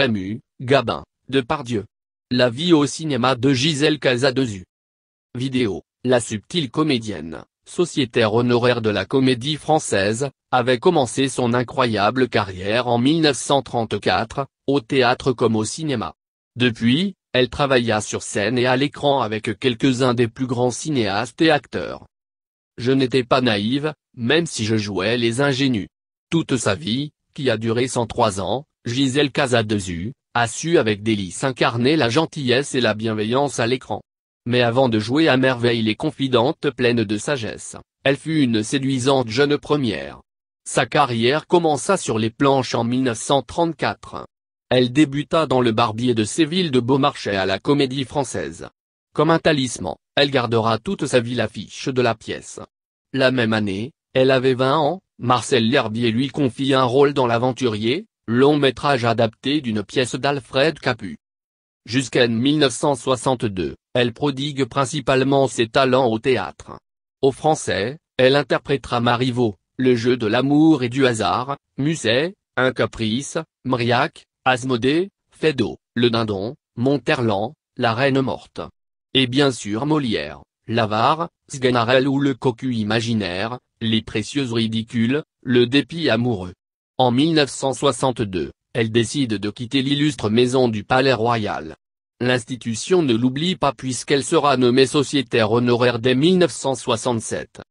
Rému, Gabin, pardieu La vie au cinéma de Gisèle Casadesu. Vidéo, la subtile comédienne, sociétaire honoraire de la comédie française, avait commencé son incroyable carrière en 1934, au théâtre comme au cinéma. Depuis, elle travailla sur scène et à l'écran avec quelques-uns des plus grands cinéastes et acteurs. Je n'étais pas naïve, même si je jouais les ingénus. Toute sa vie, qui a duré 103 ans, Gisèle Casadesus, a su avec délice incarner la gentillesse et la bienveillance à l'écran. Mais avant de jouer à merveille les confidentes pleines de sagesse, elle fut une séduisante jeune première. Sa carrière commença sur les planches en 1934. Elle débuta dans le barbier de Séville de Beaumarchais à la comédie française. Comme un talisman, elle gardera toute sa vie l'affiche de la pièce. La même année, elle avait 20 ans, Marcel Lherbier lui confie un rôle dans L'Aventurier, long métrage adapté d'une pièce d'Alfred Capu. Jusqu'en 1962, elle prodigue principalement ses talents au théâtre. Au français, elle interprétera Marivaux, Le jeu de l'amour et du hasard, Musset, Un caprice, Mriac, Asmodée, Feydeau, Le Dindon, Monterland, La Reine morte. Et bien sûr Molière, L'avare, Sganarelle ou Le cocu imaginaire, Les précieuses ridicules, Le dépit amoureux. En 1962, elle décide de quitter l'illustre maison du Palais Royal. L'institution ne l'oublie pas puisqu'elle sera nommée sociétaire honoraire dès 1967.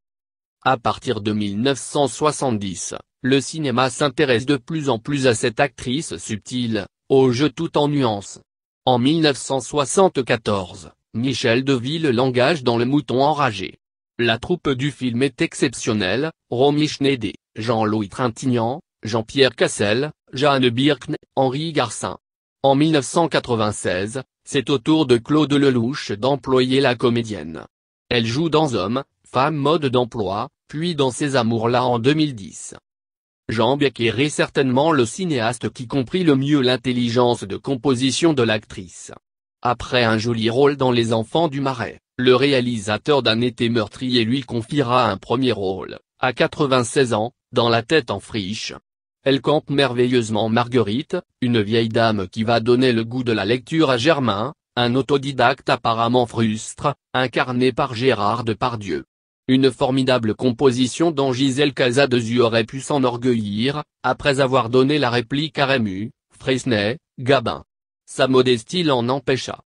À partir de 1970, le cinéma s'intéresse de plus en plus à cette actrice subtile, au jeu tout en nuances. En 1974, Michel Deville l'engage dans Le Mouton Enragé. La troupe du film est exceptionnelle, Romy Schneider, Jean-Louis Trintignant, Jean-Pierre Cassel, Jeanne Birkne, Henri Garcin. En 1996, c'est au tour de Claude Lelouch d'employer la comédienne. Elle joue dans Hommes, Femmes Mode d'emploi, puis dans Ces amours-là en 2010. Jean Becker est certainement le cinéaste qui comprit le mieux l'intelligence de composition de l'actrice. Après un joli rôle dans Les Enfants du Marais, le réalisateur d'un été meurtrier lui confiera un premier rôle, à 96 ans, dans La tête en friche. Elle campe merveilleusement Marguerite, une vieille dame qui va donner le goût de la lecture à Germain, un autodidacte apparemment frustre, incarné par Gérard Depardieu. Une formidable composition dont Gisèle Casadesu aurait pu s'enorgueillir, après avoir donné la réplique à Rému, Fresnay, Gabin. Sa modestie l'en empêcha.